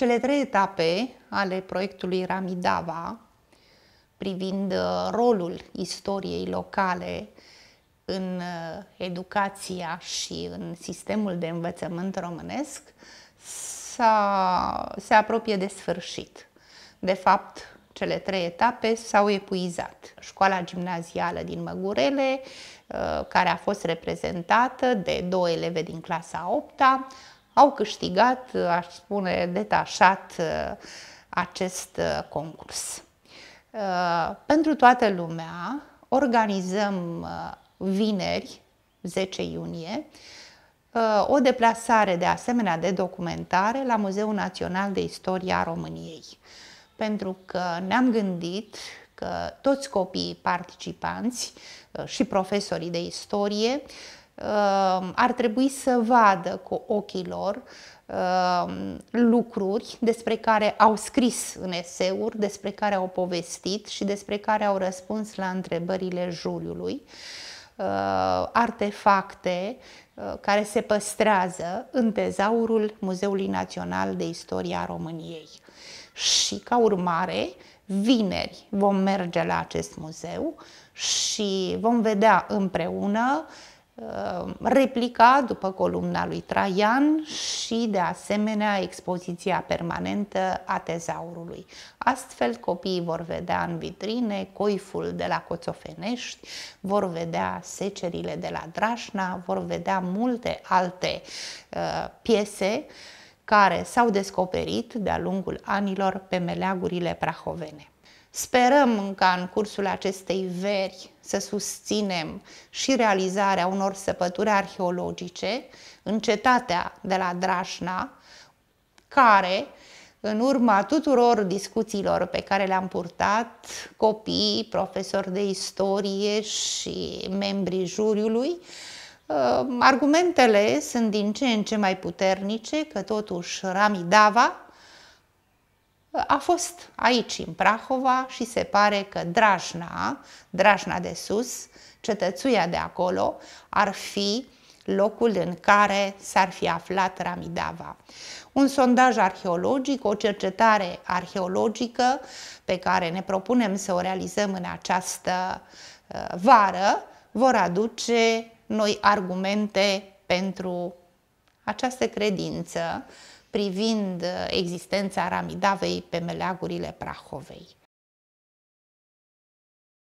Cele trei etape ale proiectului Ramidava, privind uh, rolul istoriei locale în uh, educația și în sistemul de învățământ românesc, se apropie de sfârșit. De fapt, cele trei etape s-au epuizat. Școala gimnazială din Măgurele, uh, care a fost reprezentată de două eleve din clasa 8 -a, au câștigat, aș spune, detașat uh, acest uh, concurs. Uh, pentru toată lumea organizăm vineri, 10 iunie, o deplasare de asemenea de documentare la Muzeul Național de Istoria României. Pentru că ne-am gândit că toți copiii participanți și profesorii de istorie uh, Ehm, ar trebui să vadă cu ochii lor ehm, lucruri despre care au scris în eseuri, despre care au povestit și despre care au răspuns la întrebările juriului, ehm, artefacte care se păstrează în tezaurul Muzeului Național de Istoria României. Și ca urmare, vineri vom merge la acest muzeu și vom vedea împreună Ehm, replica după columna lui Traian și de asemenea expoziția permanentă a tezaurului. Astfel copiii vor vedea în vitrine coiful de la Coțofenești, vor vedea secerile de la Drașna, vor vedea multe alte uh, piese care s-au descoperit de-a lungul anilor pe meleagurile prahovene. Sperăm ca în cursul acestei veri să susținem și realizarea unor săpături arheologice în cetatea de la Drașna, care, în urma tuturor discuțiilor pe care le-am purtat, copii, profesori de istorie și membrii juriului, uh, argumentele sunt din ce în ce mai puternice că totuși Ramidava a fost aici, în Prahova, și se pare că Drajna, Drajna de sus, cetățuia de acolo, ar fi locul în care s-ar fi aflat Ramidava. Un sondaj arheologic, o cercetare arheologică pe care ne propunem să o realizăm în această uh, vară, vor aduce noi argumente pentru această credință privind uh, existența Ramidavei pe meleagurile Prahovei.